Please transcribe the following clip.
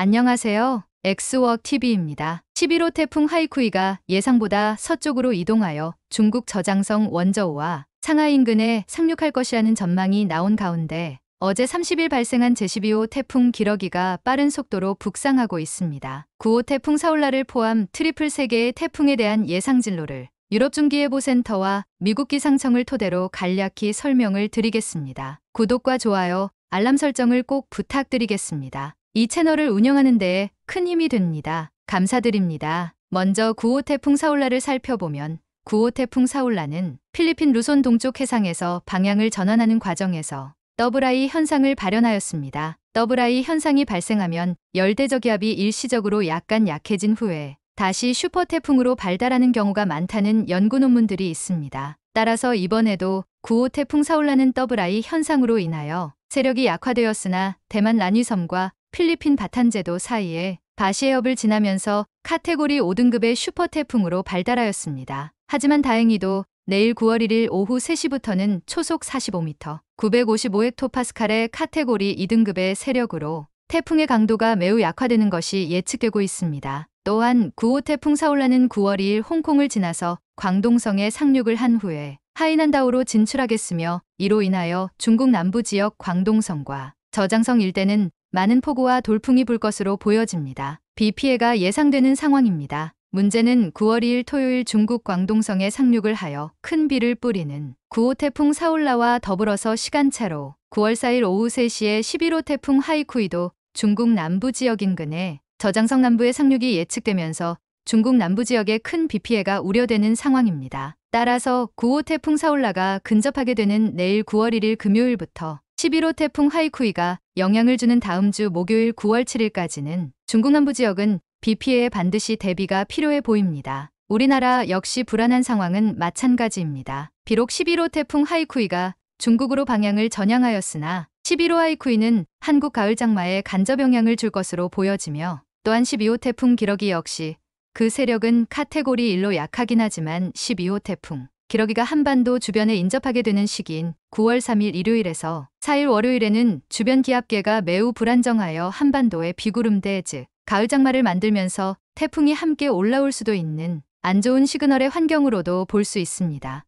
안녕하세요. 엑스워 TV입니다. 11호 태풍 하이쿠이가 예상보다 서쪽으로 이동하여 중국 저장성 원저우와 상하 인근에 상륙할 것이라는 전망이 나온 가운데 어제 30일 발생한 제12호 태풍 기러기가 빠른 속도로 북상하고 있습니다. 9호 태풍 사울라를 포함 트리플 세개의 태풍에 대한 예상 진로를 유럽 중기예보센터와 미국 기상청을 토대로 간략히 설명을 드리겠습니다. 구독과 좋아요, 알람 설정을 꼭 부탁드리겠습니다. 이 채널을 운영하는 데에 큰 힘이 됩니다. 감사드립니다. 먼저 9호 태풍 사울라를 살펴보면 9호 태풍 사울라는 필리핀 루손 동쪽 해상에서 방향을 전환하는 과정에서 더블아이 현상을 발현하였습니다. 더블아이 현상이 발생하면 열대저기압이 일시적으로 약간 약해진 후에 다시 슈퍼 태풍으로 발달하는 경우가 많다는 연구 논문들이 있습니다. 따라서 이번에도 9호 태풍 사울라는 더블아이 현상으로 인하여 세력이 약화되었으나 대만 라니섬과 필리핀 바탄제도 사이에 바시해협을 지나면서 카테고리 5등급의 슈퍼태풍으로 발달하였습니다. 하지만 다행히도 내일 9월 1일 오후 3시부터는 초속 45m, 955헥토파스칼의 카테고리 2등급의 세력으로 태풍의 강도가 매우 약화되는 것이 예측되고 있습니다. 또한 9호 태풍 사올라는 9월 2일 홍콩을 지나서 광동성에 상륙을 한 후에 하이난다오로 진출하겠으며 이로 인하여 중국 남부 지역 광동성과 저장성 일대는 많은 폭우와 돌풍이 불 것으로 보여집니다. 비 피해가 예상되는 상황입니다. 문제는 9월 2일 토요일 중국 광동성에 상륙을 하여 큰 비를 뿌리는 9호 태풍 사울라와 더불어서 시간차로 9월 4일 오후 3시에 11호 태풍 하이쿠이도 중국 남부 지역 인근에 저장성 남부의 상륙이 예측되면서 중국 남부 지역에 큰 비 피해가 우려되는 상황입니다. 따라서 9호 태풍 사울라가 근접하게 되는 내일 9월 1일 금요일부터 11호 태풍 하이쿠이가 영향을 주는 다음 주 목요일 9월 7일까지는 중국 남부 지역은 비 피해에 반드시 대비가 필요해 보입니다. 우리나라 역시 불안한 상황은 마찬가지입니다. 비록 11호 태풍 하이쿠이가 중국으로 방향을 전향하였으나 11호 하이쿠이는 한국 가을 장마에 간접 영향을 줄 것으로 보여지며 또한 12호 태풍 기러기 역시 그 세력은 카테고리 1로 약하긴 하지만 12호 태풍 기러기가 한반도 주변에 인접하게 되는 시기인 9월 3일 일요일에서 4일 월요일에는 주변 기압계가 매우 불안정하여 한반도에 비구름대 즉 가을 장마를 만들면서 태풍이 함께 올라올 수도 있는 안 좋은 시그널의 환경으로도 볼 수 있습니다.